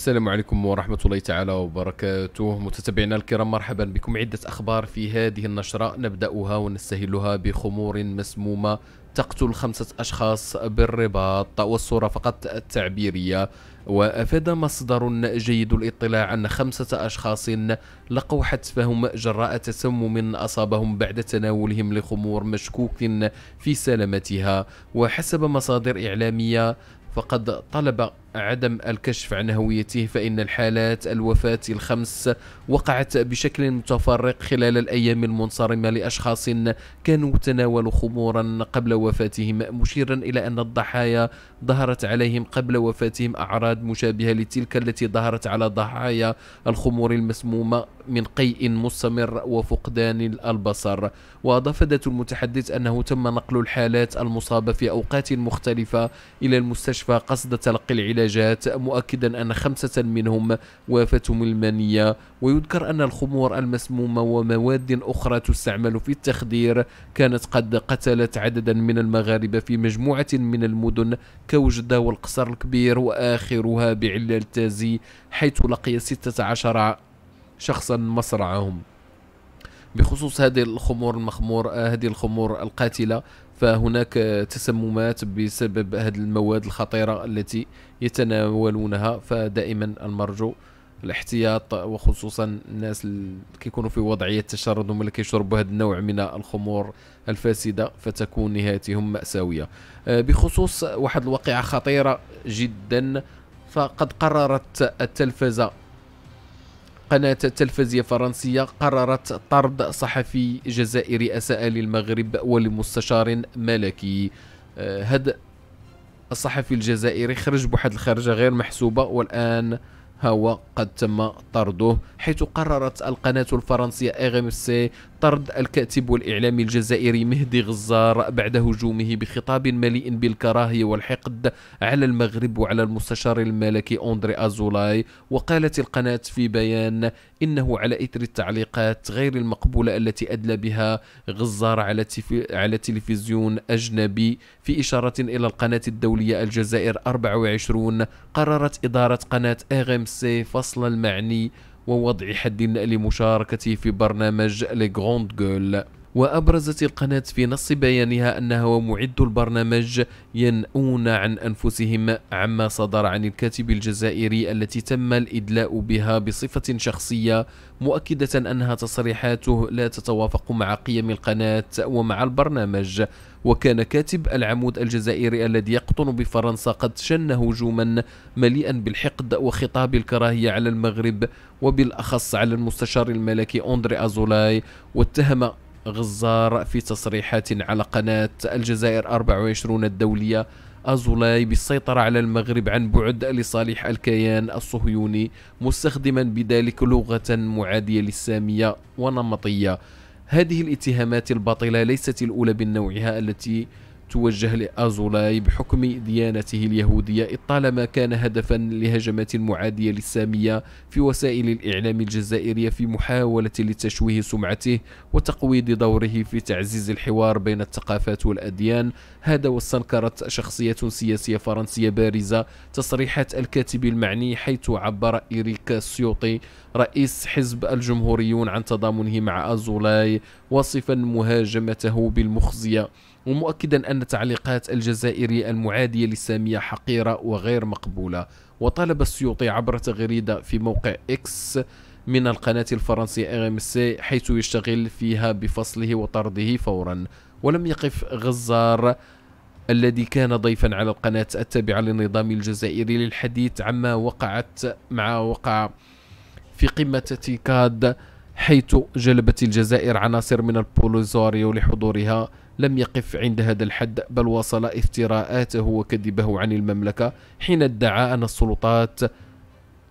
السلام عليكم ورحمة الله تعالى وبركاته متتبعينا الكرام مرحبا بكم عدة أخبار في هذه النشرة نبدأها ونستهلها بخمور مسمومة تقتل خمسة أشخاص بالرباط والصورة فقط التعبيرية وأفاد مصدر جيد الاطلاع أن خمسة أشخاص لقوا حتفهم جراء تسمم أصابهم بعد تناولهم لخمور مشكوك في سلامتها وحسب مصادر إعلامية فقد طلب عدم الكشف عن هويته فإن الحالات الوفاة الخمس وقعت بشكل متفرق خلال الأيام المنصرمة لأشخاص كانوا تناولوا خمورا قبل وفاتهم مشيرا إلى أن الضحايا ظهرت عليهم قبل وفاتهم أعراض مشابهة لتلك التي ظهرت على ضحايا الخمور المسمومة من قيء مستمر وفقدان البصر وأضاف ذات المتحدث أنه تم نقل الحالات المصابة في أوقات مختلفة إلى المستشفى قصد تلقي العلاج العلاجات مؤكدا أن خمسة منهم وافتهم المنية ويذكر أن الخمور المسمومة ومواد أخرى تستعمل في التخدير كانت قد قتلت عددا من المغاربة في مجموعة من المدن كوجدة والقصر الكبير وآخرها بعلال تازي حيث لقي 16 شخصا مصرعهم بخصوص هذه الخمور المخمور آه، هذه الخمور القاتله فهناك آه، تسممات بسبب هذه المواد الخطيره التي يتناولونها فدائما المرجو الاحتياط وخصوصا الناس اللي كيكونوا في وضعيه تشرد هما اللي كيشربوا هذا النوع من الخمور الفاسده فتكون نهايتهم ماساويه آه، بخصوص واحد الواقعه خطيره جدا فقد قررت التلفزه قناة تلفزية فرنسية قررت طرد صحفي جزائري أساء للمغرب ولمستشار ملكي هذا آه، الصحفي الجزائري خرج بواحد الخرجة غير محسوبة والآن هو قد تم طرده حيث قررت القناة الفرنسية اغمسي سي طرد الكاتب والإعلامي الجزائري مهدي غزار بعد هجومه بخطاب مليء بالكراهية والحقد على المغرب وعلى المستشار الملكي أندري أزولاي وقالت القناة في بيان إنه على إثر التعليقات غير المقبولة التي أدلى بها غزار على, على تلفزيون أجنبي في إشارة إلى القناة الدولية الجزائر 24 قررت إدارة قناة سي فصل المعني ووضع حد لمشاركته في برنامج لي غوند جول وأبرزت القناة في نص بيانها أنها ومعد البرنامج ينؤون عن أنفسهم عما صدر عن الكاتب الجزائري التي تم الإدلاء بها بصفة شخصية مؤكدة أنها تصريحاته لا تتوافق مع قيم القناة ومع البرنامج وكان كاتب العمود الجزائري الذي يقطن بفرنسا قد شن هجوما مليئا بالحقد وخطاب الكراهية على المغرب وبالأخص على المستشار الملكي أندري أزولاي واتهم غزار في تصريحات على قناة الجزائر 24 الدولية أزولاي بالسيطرة على المغرب عن بعد لصالح الكيان الصهيوني مستخدما بذلك لغة معادية للسامية ونمطية هذه الاتهامات الباطلة ليست الأولى من نوعها التي توجه لأزولاي بحكم ديانته اليهودية طالما كان هدفا لهجمات معادية للسامية في وسائل الإعلام الجزائرية في محاولة لتشويه سمعته وتقويض دوره في تعزيز الحوار بين الثقافات والأديان هذا واستنكرت شخصية سياسية فرنسية بارزة تصريحات الكاتب المعني حيث عبر اريك السيوطي رئيس حزب الجمهوريون عن تضامنه مع أزولاي واصفا مهاجمته بالمخزية ومؤكدا أن أن تعليقات الجزائري المعادية لسامية حقيرة وغير مقبولة وطالب السيوطي عبر تغريدة في موقع إكس من القناة الفرنسية ام حيث يشتغل فيها بفصله وطرده فورا ولم يقف غزار الذي كان ضيفا على القناة التابعة للنظام الجزائري للحديث عما وقعت مع وقع في قمة تيكاد حيث جلبت الجزائر عناصر من البوليزاريو لحضورها لم يقف عند هذا الحد بل واصل افتراءاته وكذبه عن المملكة حين ادعى أن السلطات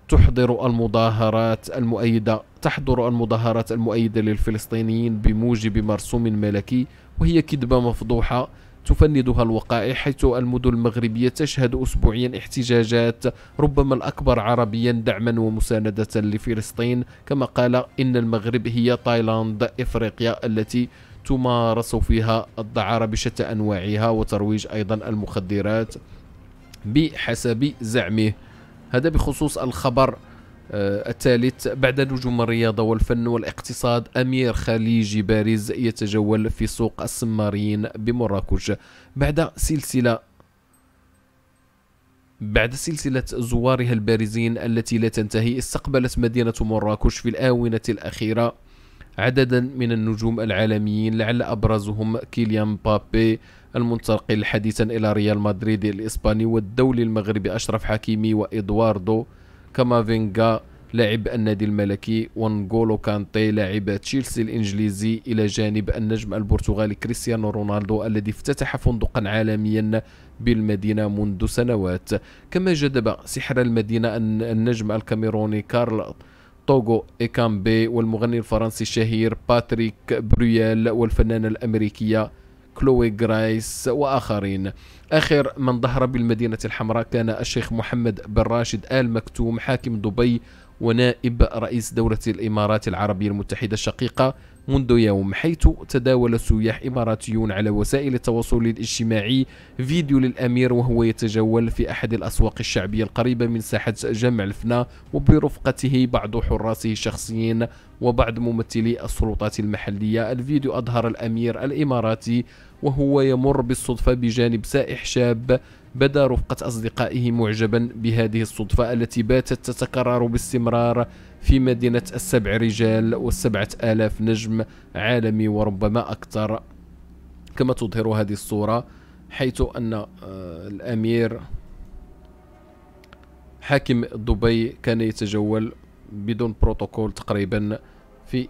تحضر المظاهرات المؤيدة تحضر المظاهرات المؤيدة للفلسطينيين بموجب مرسوم ملكي وهي كذبة مفضوحة تفندها الوقائع حيث المدن المغربية تشهد أسبوعيا احتجاجات ربما الأكبر عربيا دعما ومساندة لفلسطين كما قال إن المغرب هي تايلاند إفريقيا التي تمارس فيها الدعارة بشتى أنواعها وترويج أيضا المخدرات بحسب زعمه هذا بخصوص الخبر آه، الثالث بعد نجوم الرياضة والفن والاقتصاد أمير خليجي بارز يتجول في سوق السمارين بمراكش بعد سلسلة بعد سلسلة زوارها البارزين التي لا تنتهي استقبلت مدينة مراكش في الآونة الأخيرة عددا من النجوم العالميين لعل أبرزهم كيليان مبابي المنتقل حديثا إلى ريال مدريد الإسباني والدولي المغربي أشرف حكيمي وإدواردو كامافينغا لاعب النادي الملكي وانغولو كانتي لاعب تشيلسي الإنجليزي إلى جانب النجم البرتغالي كريستيانو رونالدو الذي افتتح فندقا عالميا بالمدينة منذ سنوات كما جذب سحر المدينة النجم الكاميروني كارل توغو إيكامبي والمغني الفرنسي الشهير باتريك برويال والفنانة الأمريكية كلوي غرايس وآخرين آخر من ظهر بالمدينة الحمراء كان الشيخ محمد بن راشد آل مكتوم حاكم دبي ونائب رئيس دولة الإمارات العربية المتحدة الشقيقة منذ يوم حيث تداول سياح إماراتيون على وسائل التواصل الاجتماعي فيديو للأمير وهو يتجول في أحد الأسواق الشعبية القريبة من ساحة جامع الفنا وبرفقته بعض حراسه الشخصيين وبعض ممثلي السلطات المحلية الفيديو أظهر الأمير الإماراتي وهو يمر بالصدفة بجانب سائح شاب بدا رفقة أصدقائه معجبا بهذه الصدفة التي باتت تتكرر باستمرار في مدينة السبع رجال والسبعة آلاف نجم عالمي وربما أكثر كما تظهر هذه الصورة حيث أن آه، الأمير حاكم دبي كان يتجول بدون بروتوكول تقريبا في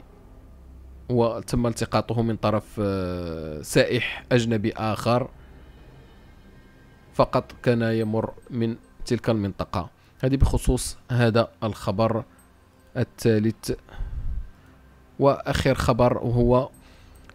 وتم التقاطه من طرف آه، سائح أجنبي آخر فقط كان يمر من تلك المنطقة هذه بخصوص هذا الخبر الثالث وأخر خبر هو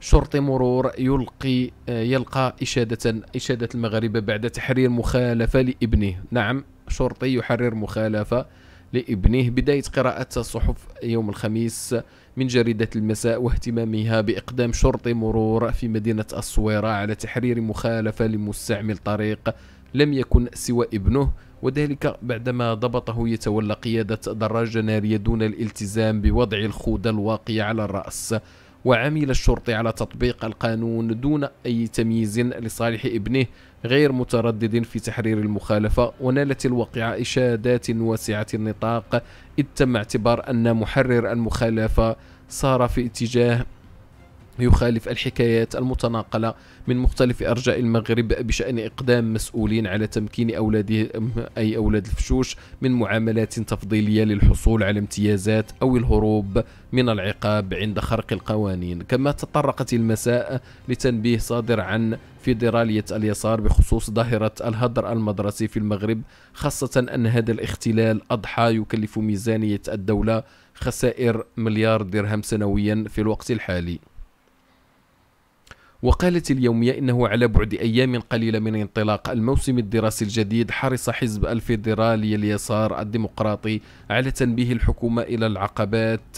شرطي مرور يلقي يلقى إشادة إشادة المغاربة بعد تحرير مخالفة لابنه نعم شرطي يحرر مخالفة لابنه بداية قراءة صحف يوم الخميس من جريدة المساء واهتمامها بإقدام شرطي مرور في مدينة الصويرة على تحرير مخالفة لمستعمل طريق لم يكن سوى ابنه وذلك بعدما ضبطه يتولى قيادة دراجة نارية دون الالتزام بوضع الخوذة الواقية على الرأس وعمل الشرطي على تطبيق القانون دون أي تمييز لصالح ابنه غير متردد في تحرير المخالفة ونالت الواقعة إشادات واسعة النطاق إذ تم اعتبار أن محرر المخالفة صار في اتجاه يخالف الحكايات المتناقلة من مختلف أرجاء المغرب بشأن إقدام مسؤولين على تمكين أولادهم أي أولاد الفشوش من معاملات تفضيلية للحصول على امتيازات أو الهروب من العقاب عند خرق القوانين كما تطرقت المساء لتنبيه صادر عن فيدرالية اليسار بخصوص ظاهرة الهدر المدرسي في المغرب خاصة أن هذا الاختلال أضحى يكلف ميزانية الدولة خسائر مليار درهم سنويا في الوقت الحالي وقالت اليومية إنه على بعد أيام قليلة من انطلاق الموسم الدراسي الجديد حرص حزب الفيدرالي اليسار الديمقراطي على تنبيه الحكومة إلى العقبات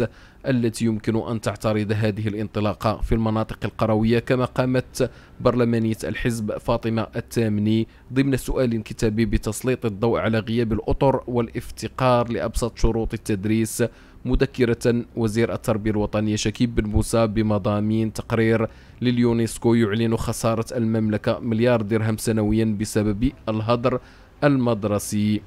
التي يمكن أن تعترض هذه الانطلاقة في المناطق القروية كما قامت برلمانية الحزب فاطمة التامني ضمن سؤال كتابي بتسليط الضوء على غياب الأطر والافتقار لأبسط شروط التدريس مذكرة وزير التربية الوطنية شكيب بن موسى بمضامين تقرير لليونسكو يعلن خسارة المملكة مليار درهم سنويا بسبب الهدر المدرسي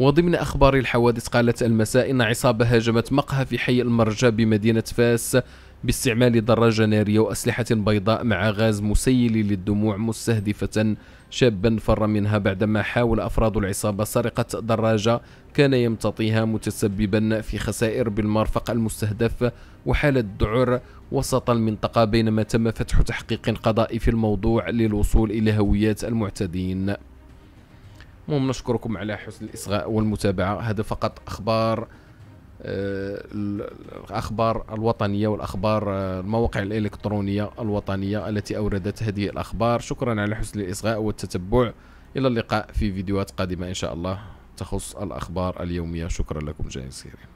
وضمن أخبار الحوادث قالت المساء إن عصابة هاجمت مقهى في حي المرجى بمدينة فاس باستعمال دراجة نارية وأسلحة بيضاء مع غاز مسيل للدموع مستهدفة شابا فر منها بعدما حاول أفراد العصابة سرقة دراجة كان يمتطيها متسببا في خسائر بالمرفق المستهدف وحالة ذعر وسط المنطقة بينما تم فتح تحقيق قضائي في الموضوع للوصول إلى هويات المعتدين المهم نشكركم على حسن الإصغاء والمتابعة هذا فقط أخبار الاخبار الوطنيه والاخبار آه، المواقع الالكترونيه الوطنيه التي اوردت هذه الاخبار شكرا على حسن الاصغاء والتتبع الى اللقاء في فيديوهات قادمه ان شاء الله تخص الاخبار اليوميه شكرا لكم جميعا